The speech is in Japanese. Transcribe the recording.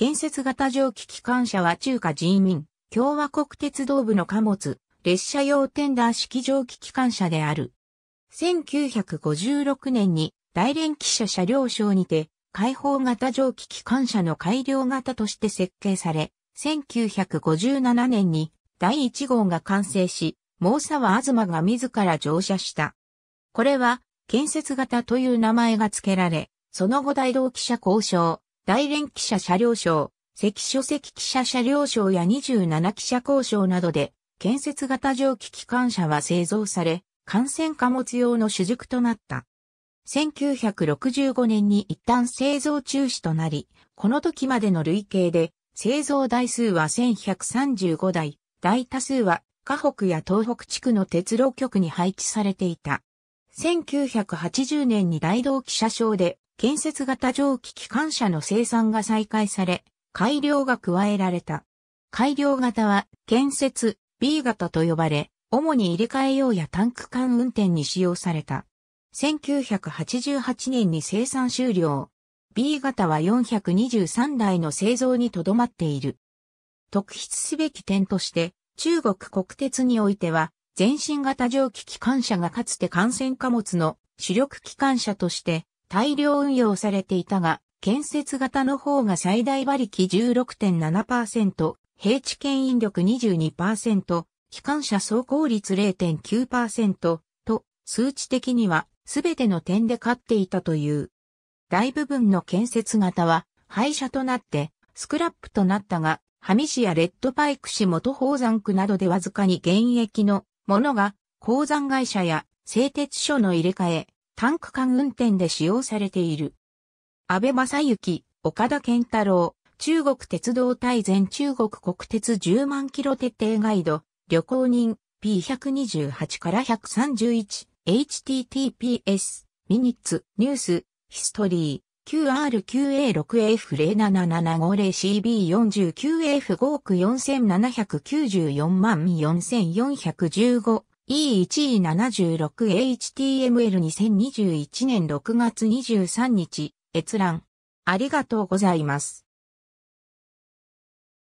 建設型蒸気機関車は中華人民共和国鉄道部の貨物、列車用テンダー式蒸気機関車である。1956年に大連汽車車両省にて開放型蒸気機関車の改良型として設計され、1957年に第1号が完成し、毛沢東が自ら乗車した。これは建設型という名前が付けられ、その後大同汽車交渉、大連記者車両賞、赤書籍記者車両賞や27記者交渉などで、建設型蒸気機関車は製造され、感染貨物用の主軸となった。1965年に一旦製造中止となり、この時までの累計で製造台数は1135台、大多数は河北や東北地区の鉄路局に配置されていた。1980年に大道記者賞で建設型蒸気機関車の生産が再開され、改良が加えられた。改良型は建設 B 型と呼ばれ、主に入れ替え用やタンク間運転に使用された。1988年に生産終了。B 型は423台の製造にとどまっている。特筆すべき点として、中国国鉄においては、前進型蒸気機関車がかつて幹線貨物の主力機関車として大量運用されていたが、建設型の方が最大馬力16.7%、平地牽引力22%、機関車走行率0.9%と、数値的には全ての点で勝っていたという。大部分の建設型は廃車となってスクラップとなったが、ハミ市やレッドパイク市元宝山区などでわずかに現役のものが鉱山会社や製鉄所の入れ替え、タンク間運転で使用されている。安倍正幸、岡田健太郎、中国鉄道大全中国国鉄10万キロ徹底ガイド、旅行人 P128 から 131https ミニッツニュースヒストリー QRQA6AF07750CB49F5 億4794万4415 E1E76HTML2021 年6月23日、閲覧。ありがとうございます。